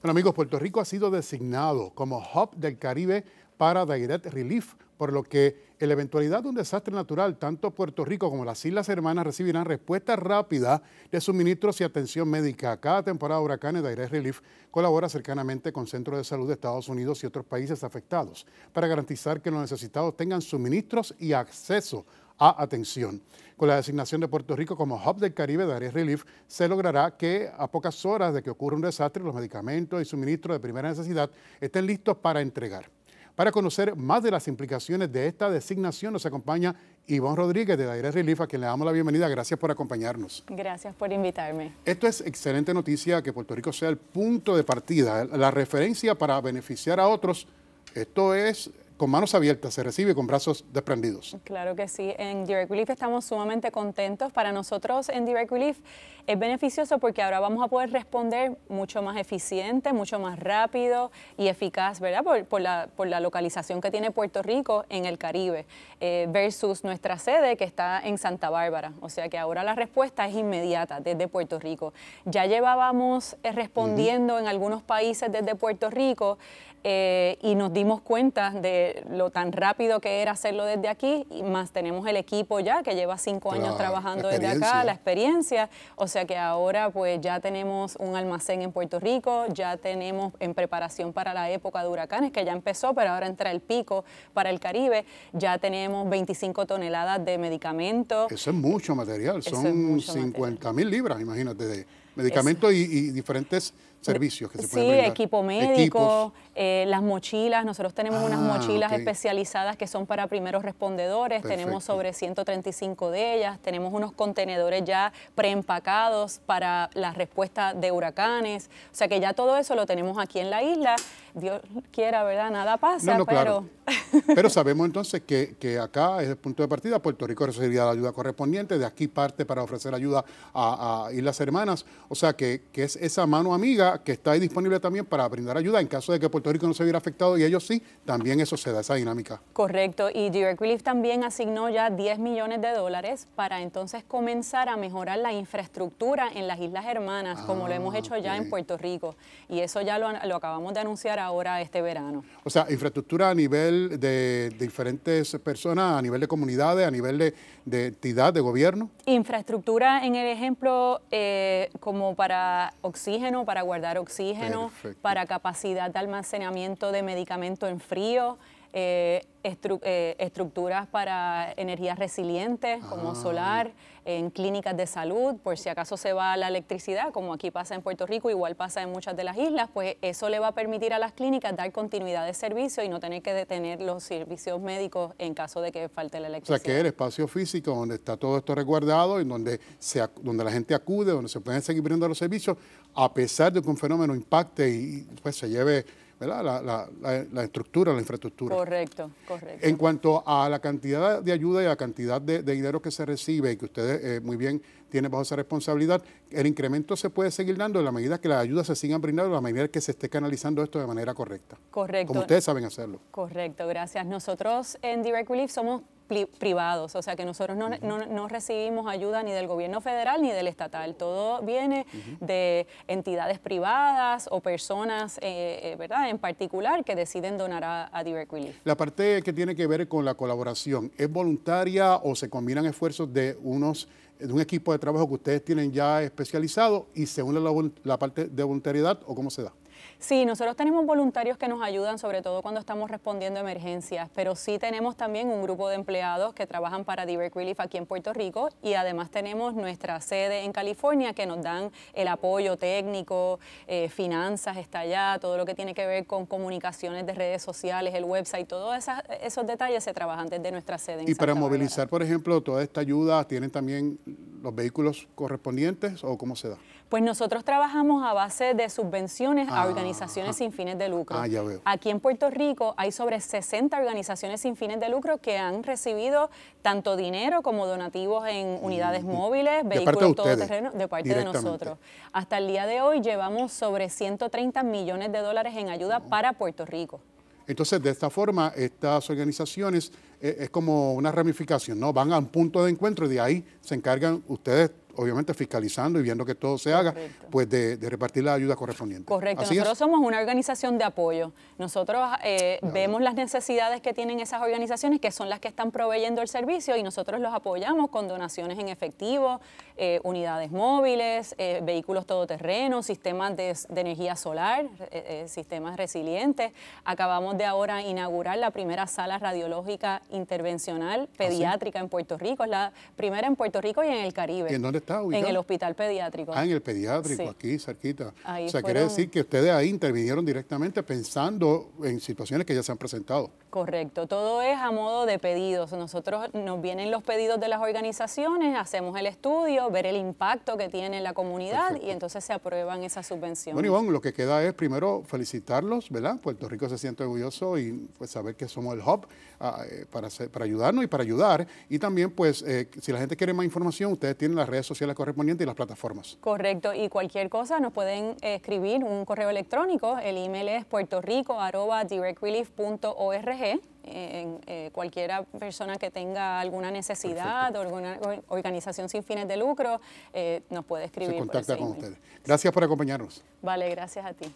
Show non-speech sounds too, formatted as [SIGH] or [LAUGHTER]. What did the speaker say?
Bueno, amigos, Puerto Rico ha sido designado como Hub del Caribe para Direct Relief, por lo que en la eventualidad de un desastre natural, tanto Puerto Rico como las Islas Hermanas recibirán respuesta rápida de suministros y atención médica. Cada temporada de huracanes de Aire Relief colabora cercanamente con centros de salud de Estados Unidos y otros países afectados para garantizar que los necesitados tengan suministros y acceso a atención. Con la designación de Puerto Rico como hub del Caribe de Aire Relief, se logrará que a pocas horas de que ocurra un desastre, los medicamentos y suministros de primera necesidad estén listos para entregar. Para conocer más de las implicaciones de esta designación nos acompaña Iván Rodríguez de Daire Relief, a quien le damos la bienvenida. Gracias por acompañarnos. Gracias por invitarme. Esto es excelente noticia, que Puerto Rico sea el punto de partida, la referencia para beneficiar a otros. Esto es con manos abiertas se recibe, con brazos desprendidos. Claro que sí. En Direct Relief estamos sumamente contentos. Para nosotros en Direct Relief es beneficioso porque ahora vamos a poder responder mucho más eficiente, mucho más rápido y eficaz, ¿verdad? Por, la, por la, localización que tiene Puerto Rico en el Caribe eh, versus nuestra sede que está en Santa Bárbara. O sea que ahora la respuesta es inmediata desde Puerto Rico. Ya llevábamos eh, respondiendo en algunos países desde Puerto Rico eh, y nos dimos cuenta de lo tan rápido que era hacerlo desde aquí, y más tenemos el equipo ya que lleva cinco años trabajando desde acá, la experiencia, o sea que ahora pues ya tenemos un almacén en Puerto Rico, ya tenemos en preparación para la época de huracanes, que ya empezó, pero ahora entra el pico para el Caribe, ya tenemos 25 toneladas de medicamentos. Eso es mucho material, son 50 mil libras, imagínate, de medicamentos y diferentes servicios que se pueden Sí, equipo médico, eh, las mochilas. Nosotros tenemos unas ah, mochilas especializadas que son para primeros respondedores. Tenemos sobre 135 de ellas. Tenemos unos contenedores ya preempacados para la respuesta de huracanes. O sea que ya todo eso lo tenemos aquí en la isla. Dios quiera, ¿verdad? Nada pasa, pero... [LAUGHS] pero sabemos entonces que, acá es el punto de partida. Puerto Rico recibirá la ayuda correspondiente. De aquí parte para ofrecer ayuda a, a Islas Hermanas. O sea que es esa mano amiga que está disponible también para brindar ayuda en caso de que Puerto Rico no se hubiera afectado y ellos sí, también eso se da, esa dinámica. Correcto, y Direct Relief también asignó ya 10 millones de dólares para entonces comenzar a mejorar la infraestructura en las Islas Hermanas, como lo hemos ah, hecho ya en Puerto Rico, y eso ya lo, acabamos de anunciar ahora este verano. O sea, infraestructura a nivel de diferentes personas, a nivel de comunidades, a nivel de, entidad, de gobierno. Infraestructura en el ejemplo eh, como para oxígeno, para guardar Dar oxígeno, para capacidad de almacenamiento de medicamento en frío, eh, eh, estructuras para energías resilientes como ah, solar, en clínicas de salud, por si acaso se va la electricidad, como aquí pasa en Puerto Rico, igual pasa en muchas de las islas, pues eso le va a permitir a las clínicas dar continuidad de servicio y no tener que detener los servicios médicos en caso de que falte la electricidad. O sea, que el espacio físico donde está todo esto resguardado y donde, se, donde la gente acude, donde se pueden seguir brindando los servicios, a pesar de que un fenómeno impacte y pues se lleve la, estructura, la infraestructura. Correcto, correcto. En cuanto a la cantidad de ayuda y la cantidad de, dinero que se recibe y que ustedes eh, muy bien tienen bajo esa responsabilidad, el incremento se puede seguir dando en la medida que las ayudas se sigan brindando, en la medida que se esté canalizando esto de manera correcta. Correcto. Como ustedes saben hacerlo. Correcto, gracias. Nosotros en Direct Relief somos privados, o sea que nosotros no, recibimos ayuda ni del gobierno federal ni del estatal, todo viene de entidades privadas o personas, eh, eh, ¿verdad?, en particular que deciden donar a, Direct Relief. La parte que tiene que ver con la colaboración, ¿es voluntaria o se combinan esfuerzos de unos de un equipo de trabajo que ustedes tienen ya especializado y se une la parte de voluntariedad o cómo se da? Sí, nosotros tenemos voluntarios que nos ayudan, sobre todo cuando estamos respondiendo a emergencias, pero sí tenemos también un grupo de empleados que trabajan para Direct Relief aquí en Puerto Rico y además tenemos nuestra sede en California que nos dan el apoyo técnico, eh, finanzas, está allá, todo lo que tiene que ver con comunicaciones de redes sociales, el website, todos esos detalles se trabajan desde nuestra sede. En y para movilizar, por ejemplo, toda esta ayuda, tienen también los vehículos correspondientes o cómo se da? Pues nosotros trabajamos a base de subvenciones a ah, organizaciones sin fines de lucro. Ah, ya veo. Aquí en Puerto Rico hay sobre 60 organizaciones sin fines de lucro que han recibido tanto dinero como donativos en unidades mm, móviles, de vehículos terreno, de parte de nosotros. Hasta el día de hoy llevamos sobre 130 millones de dólares en ayuda para Puerto Rico. Entonces, de esta forma, estas organizaciones eh, es como una ramificación, ¿no? Van a un punto de encuentro y de ahí se encargan ustedes obviamente fiscalizando y viendo que todo se haga, pues de, repartir la ayuda correspondiente. Correcto, nosotros somos una organización de apoyo. Nosotros eh, vemos las necesidades que tienen esas organizaciones, que son las que están proveyendo el servicio, y nosotros los apoyamos con donaciones en efectivo, eh, unidades móviles, eh, vehículos todoterreno, sistemas de, energía solar, sistemas resilientes. Acabamos de ahora inaugurar la primera sala radiológica intervencional ¿Ah, pediátrica en Puerto Rico, es la primera en Puerto Rico y en el Caribe. En el hospital pediátrico. Ah, en el pediátrico, aquí cerquita. o sea, quiere decir que ustedes ahí intervinieron directamente pensando en situaciones que ya se han presentado. Correcto, todo es a modo de pedidos. Nosotros nos vienen los pedidos de las organizaciones, hacemos el estudio, ver el impacto que tiene en la comunidad y entonces se aprueban esas subvenciones. Bueno, Ivonne, lo que queda es primero felicitarlos, ¿verdad? Puerto Rico se siente orgulloso y pues saber que somos el hub ah, eh, para, para ayudarnos y para ayudar. Y también, pues, eh, si la gente quiere más información, ustedes tienen las redes sociales la correspondiente y las plataformas. Correcto, y cualquier cosa nos pueden eh, escribir un correo electrónico, el email es puertorrico.directrelief.org. E eh, en, eh, cualquiera persona que tenga alguna necesidad, o alguna organización sin fines de lucro, nos puede escribir. Se contacta con ustedes. Gracias por acompañarnos. Vale, gracias a ti.